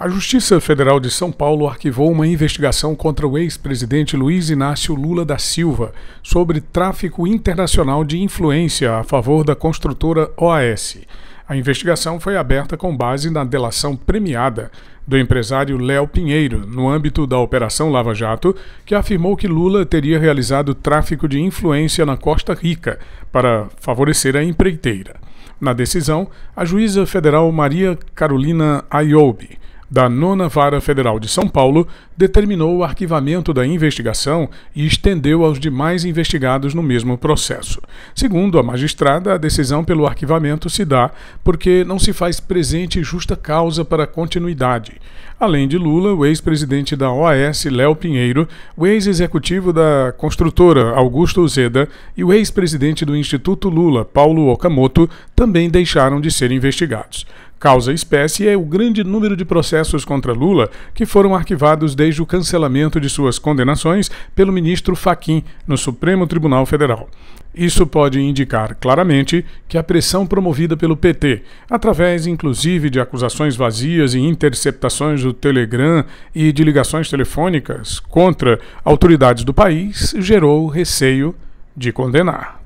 A Justiça Federal de São Paulo arquivou uma investigação contra o ex-presidente Luiz Inácio Lula da Silva sobre tráfico internacional de influência a favor da construtora OAS. A investigação foi aberta com base na delação premiada do empresário Léo Pinheiro, no âmbito da Operação Lava Jato, que afirmou que Lula teria realizado tráfico de influência na Costa Rica para favorecer a empreiteira. Na decisão, a juíza federal Maria Carolina Ayobi da Nona Vara Federal de São Paulo determinou o arquivamento da investigação e estendeu aos demais investigados no mesmo processo. Segundo a magistrada, a decisão pelo arquivamento se dá porque não se faz presente justa causa para continuidade. Além de Lula, o ex-presidente da OAS, Léo Pinheiro, o ex-executivo da construtora Augusto Zeda e o ex-presidente do Instituto Lula, Paulo Okamoto, também deixaram de ser investigados. Causa espécie é o grande número de processos contra Lula que foram arquivados desde o cancelamento de suas condenações pelo ministro Faquim no Supremo Tribunal Federal. Isso pode indicar claramente que a pressão promovida pelo PT, através inclusive de acusações vazias e interceptações do Telegram e de ligações telefônicas contra autoridades do país, gerou receio de condenar.